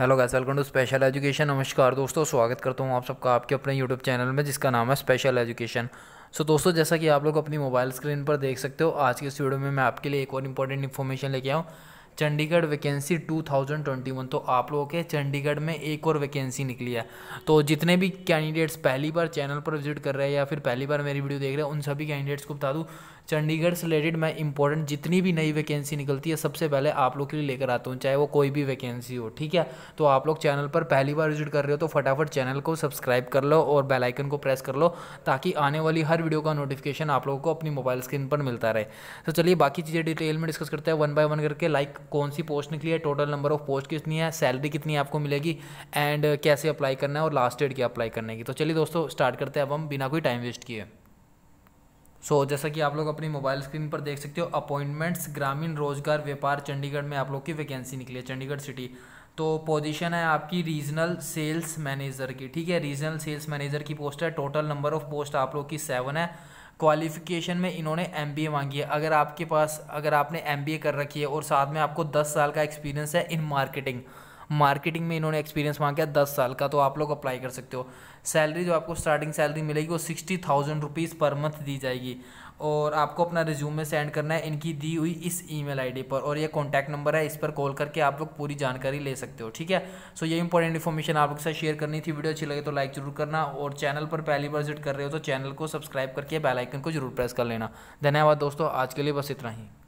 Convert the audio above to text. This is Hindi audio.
hello guys welcome to special education नमस्कार दोस्तों स्वागत करता हूँ आप सबका आपके अपने यूट्यूब चैनल में जिसका नाम है स्पेशल एजुकेशन सो दोस्तों जैसा कि आप लोग अपनी मोबाइल स्क्रीन पर देख सकते हो आज के इस वीडियो में मैं आपके लिए एक और इम्पॉर्टेंट इन्फॉर्मेशन लेके आऊँ चंडीगढ़ वैकेंसी 2021 तो आप लोगों के चंडीगढ़ में एक और वैकेंसी निकली है तो जितने भी कैंडिडेट्स पहली बार चैनल पर विजिट कर रहे हैं या फिर पहली बार मेरी वीडियो देख रहे हैं उन सभी कैंडिडेट्स को बता दूँ चंडीगढ़ से रिलेटेड मैं इंपॉर्टेंट जितनी भी नई वैकेंसी निकलती है सबसे पहले आप लोग के लिए लेकर आता हूँ चाहे वो कोई भी वैकेंसी हो ठीक है तो आप लोग चैनल पर पहली बार विजिट कर रहे हो तो फटाफट चैनल को सब्सक्राइब कर लो और बेल आइकन को प्रेस कर लो ताकि आने वाली हर वीडियो का नोटिफिकेशन आप लोगों को अपनी मोबाइल स्क्रीन पर मिलता रहे तो चलिए बाकी चीज़ें डिटेल में डिस्कस करते हैं वन बाय वन करके लाइक कौन सी पोस्ट निकली है टोटल नंबर ऑफ पोस्ट कितनी है सैलरी कितनी आपको मिलेगी एंड कैसे अप्लाई करना है और लास्ट डेट क्या अप्लाई करने की तो चलिए दोस्तों स्टार्ट करते हैं अब हम बिना कोई टाइम वेस्ट किए सो so, जैसा कि आप लोग अपनी मोबाइल स्क्रीन पर देख सकते हो अपॉइंटमेंट्स ग्रामीण रोजगार व्यापार चंडीगढ़ में आप लोग की वैकेंसी निकली है चंडीगढ़ सिटी तो पोजीशन है आपकी रीजनल सेल्स मैनेजर की ठीक है रीजनल सेल्स मैनेजर की पोस्ट है टोटल नंबर ऑफ पोस्ट आप लोग की सेवन है क्वालिफिकेशन में इन्होंने एम मांगी है अगर आपके पास अगर आपने एम कर रखी है और साथ में आपको दस साल का एक्सपीरियंस है इन मार्केटिंग मार्केटिंग में इन्होंने एक्सपीरियंस मांगा दस साल का तो आप लोग अप्लाई कर सकते हो सैलरी जो आपको स्टार्टिंग सैलरी मिलेगी वो sixty thousand rupees per month दी जाएगी और आपको अपना रिज्यूमे सेंड करना है इनकी दी हुई इस ई मेल पर और ये कॉन्टैक्ट नंबर है इस पर कॉल करके आप लोग पूरी जानकारी ले सकते हो ठीक है सो so, ये इंपॉर्टेंट इन्फॉर्मेशन आप लोग साथ शेयर करनी थी वीडियो अच्छी लगे तो लाइक जरूर करना और चैनल पर पहली बार विजिट कर रहे हो तो चैनल को सब्सक्राइब करके बेलाइकन को जरूर प्रेस कर लेना धन्यवाद दोस्तों आज के लिए बस इतना ही